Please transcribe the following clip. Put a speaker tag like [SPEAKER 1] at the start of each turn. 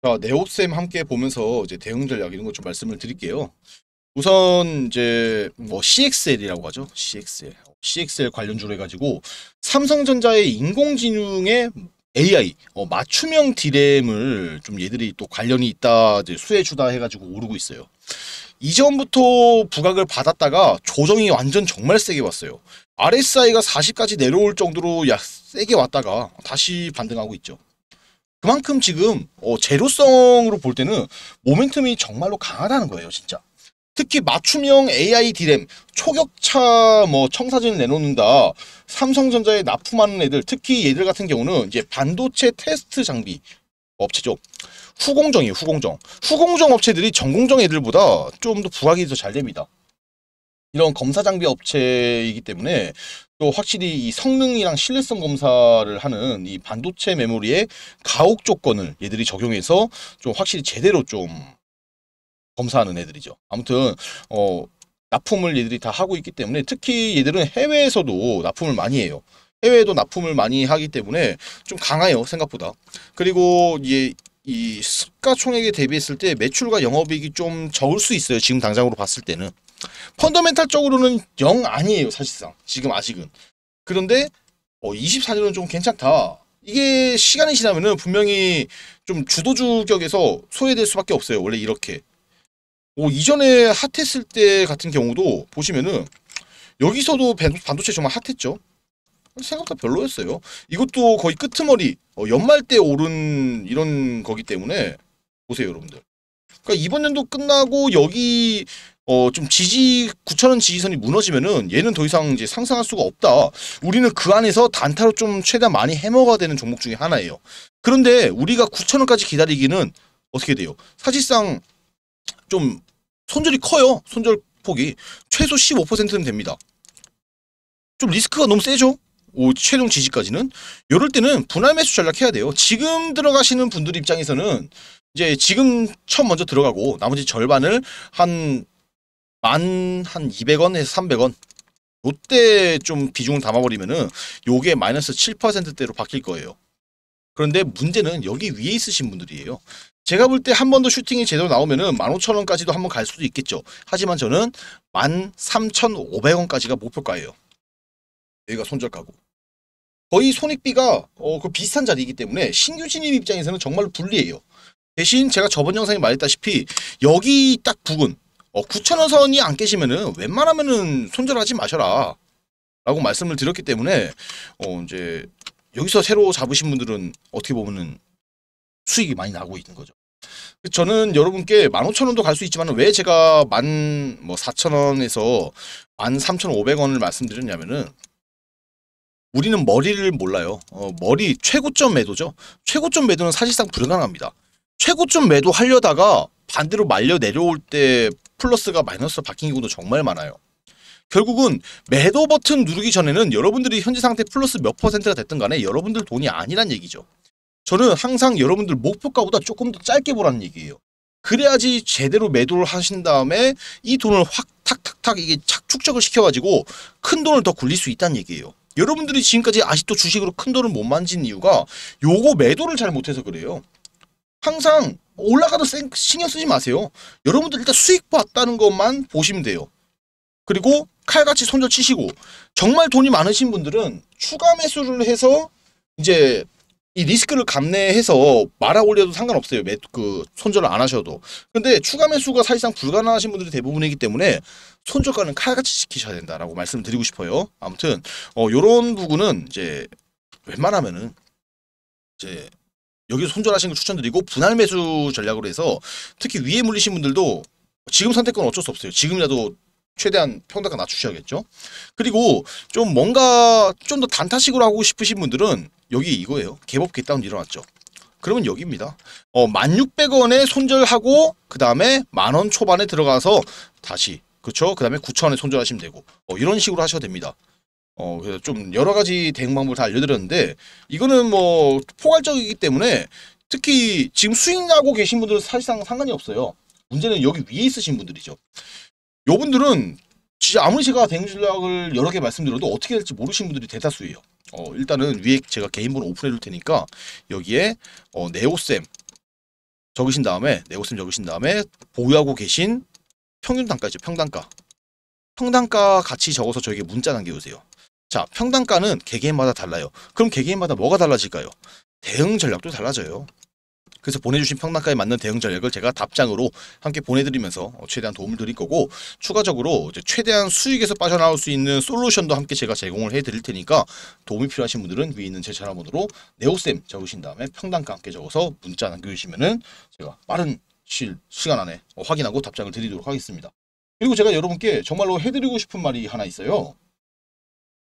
[SPEAKER 1] 자, 네오쌤 함께 보면서 이제 대응 전략 이런 것 좀 말씀을 드릴게요. 우선 이제 뭐 CXL이라고 하죠. CXL. CXL 관련주로 해가지고 삼성전자의 인공지능의 AI, 어, 맞춤형 디램을 좀 얘들이 또 관련이 있다, 이제 수혜주다 해가지고 오르고 있어요. 이전부터 부각을 받았다가 조정이 완전 정말 세게 왔어요. RSI가 40까지 내려올 정도로 약 세게 왔다가 다시 반등하고 있죠. 그만큼 지금 어, 제로성으로 볼 때는 모멘텀이 정말로 강하다는 거예요 진짜 특히 맞춤형 AI 디램, 초격차 뭐 청사진 내놓는다, 삼성전자에 납품하는 애들, 특히 얘들 같은 경우는 이제 반도체 테스트 장비 업체죠. 후공정이에요, 후공정. 후공정 업체들이 전공정 애들보다 좀 더 부각이 더 잘 됩니다. 이런 검사 장비 업체이기 때문에 또 확실히 이 성능이랑 신뢰성 검사를 하는 이 반도체 메모리의 가혹 조건을 얘들이 적용해서 좀 확실히 제대로 좀 검사하는 애들이죠. 아무튼 어 납품을 얘들이 다 하고 있기 때문에 특히 얘들은 해외에서도 납품을 많이 해요. 해외에도 납품을 많이 하기 때문에 좀 강해요 생각보다. 그리고 이제 이 수가총액에 대비했을 때 매출과 영업이익이 좀 적을 수 있어요. 지금 당장으로 봤을 때는. 펀더멘탈적으로는 0 아니에요 사실상 지금 아직은 그런데 어, 24년은 좀 괜찮다 이게 시간이 지나면은 분명히 좀 주도주격에서 소외될 수밖에 없어요 원래 이렇게 어, 이전에 핫했을 때 같은 경우도 보시면은 여기서도 반도체 정말 핫했죠 생각보다 별로였어요 이것도 거의 끄트머리 어, 연말 때 오른 이런 거기 때문에 보세요 여러분들 그러니까 이번 연도 끝나고 여기 어, 좀 지지, 9천원 지지선이 무너지면은 얘는 더 이상 이제 상승할 수가 없다. 우리는 그 안에서 단타로 좀 최대한 많이 해먹어야 되는 종목 중에 하나예요. 그런데 우리가 9천원까지 기다리기는 어떻게 돼요? 사실상 좀 손절이 커요. 손절 폭이. 최소 15%는 됩니다. 좀 리스크가 너무 세죠? 오, 최종 지지까지는. 이럴 때는 분할 매수 전략해야 돼요. 지금 들어가시는 분들 입장에서는 이제 지금 처음 먼저 들어가고 나머지 절반을 한 만한 200원에서 300원 롯데 좀 비중을 담아버리면은 요게 마이너스 7%대로 바뀔 거예요. 그런데 문제는 여기 위에 있으신 분들이에요. 제가 볼 때 한 번 더 슈팅이 제대로 나오면은 15,000원까지도 한 번 갈 수도 있겠죠. 하지만 저는 13,500원까지가 목표가예요. 여기가 손절가고. 거의 손익비가 어, 그 비슷한 자리이기 때문에 신규 진입 입장에서는 정말로 불리해요. 대신 제가 저번 영상에 말했다시피 여기 딱 부근 어, 9천원 선이 안 깨시면은 웬만하면은 손절하지 마셔라. 라고 말씀을 드렸기 때문에 어 이제 여기서 새로 잡으신 분들은 어떻게 보면은 수익이 많이 나고 있는 거죠. 저는 여러분께 15,000원도 갈 수 있지만 왜 제가 14,000원에서 뭐 13,500원을 말씀드렸냐면은 우리는 머리를 몰라요. 어, 머리 최고점 매도죠. 최고점 매도는 사실상 불가능합니다. 최고점 매도 하려다가 반대로 말려 내려올 때 플러스가 마이너스 바뀐 경우도 정말 많아요. 결국은 매도 버튼 누르기 전에는 여러분들이 현재 상태 플러스 몇 퍼센트가 됐든 간에 여러분들 돈이 아니란 얘기죠. 저는 항상 여러분들 목표가보다 조금 더 짧게 보라는 얘기예요. 그래야지 제대로 매도를 하신 다음에 이 돈을 확 탁탁탁 이게 착축적을 시켜가지고 큰 돈을 더 굴릴 수 있다는 얘기예요. 여러분들이 지금까지 아직도 주식으로 큰 돈을 못 만진 이유가 요거 매도를 잘 못해서 그래요. 항상 올라가도 신경 쓰지 마세요. 여러분들 일단 수익 봤다는 것만 보시면 돼요. 그리고 칼같이 손절 치시고 정말 돈이 많으신 분들은 추가 매수를 해서 이제 이 리스크를 감내해서 말아 올려도 상관없어요. 매, 그 손절을 안 하셔도. 근데 추가 매수가 사실상 불가능하신 분들이 대부분이기 때문에 손절가는 칼같이 지키셔야 된다라고 말씀을 드리고 싶어요. 아무튼 어 요런 부분은 이제 웬만하면은 이제 여기서 손절하시는 걸 추천드리고 분할 매수 전략으로 해서 특히 위에 물리신 분들도 지금 선택권 어쩔 수 없어요. 지금이라도 최대한 평가가 낮추셔야겠죠. 그리고 좀 뭔가 좀 더 단타식으로 하고 싶으신 분들은 여기 이거예요. 개법 개다운 일어났죠. 그러면 여기입니다. 어, 1600원에 손절하고 그 다음에 만원 초반에 들어가서 다시 그렇죠? 그 다음에 9천원에 손절하시면 되고 어, 이런 식으로 하셔도 됩니다. 어, 그래서 좀 여러 가지 대응 방법을 다 알려드렸는데 이거는 뭐 포괄적이기 때문에 특히 지금 수익하고 계신 분들은 사실상 상관이 없어요. 문제는 여기 위에 있으신 분들이죠. 요 분들은 진짜 아무리 제가 대응 전략을 여러 개 말씀드려도 어떻게 될지 모르시는 분들이 대다수예요. 어, 일단은 위에 제가 개인번호 오픈해 줄 테니까 여기에 어, 네오쌤 적으신 다음에 네오쌤 적으신 다음에 보유하고 계신 평균 단가죠. 평단가. 평단가 같이 적어서 저에게 문자 남겨주세요. 자, 평단가는 개개인마다 달라요. 그럼 개개인마다 뭐가 달라질까요? 대응 전략도 달라져요. 그래서 보내주신 평단가에 맞는 대응 전략을 제가 답장으로 함께 보내드리면서 어, 최대한 도움을 드릴 거고 추가적으로 최대한 수익에서 빠져나올 수 있는 솔루션도 함께 제가 제공을 해드릴 테니까 도움이 필요하신 분들은 위에 있는 제 전화번호로 네오쌤 적으신 다음에 평단가 함께 적어서 문자 남겨주시면 은 제가 빠른 시간 안에 어, 확인하고 답장을 드리도록 하겠습니다. 그리고 제가 여러분께 정말로 해드리고 싶은 말이 하나 있어요.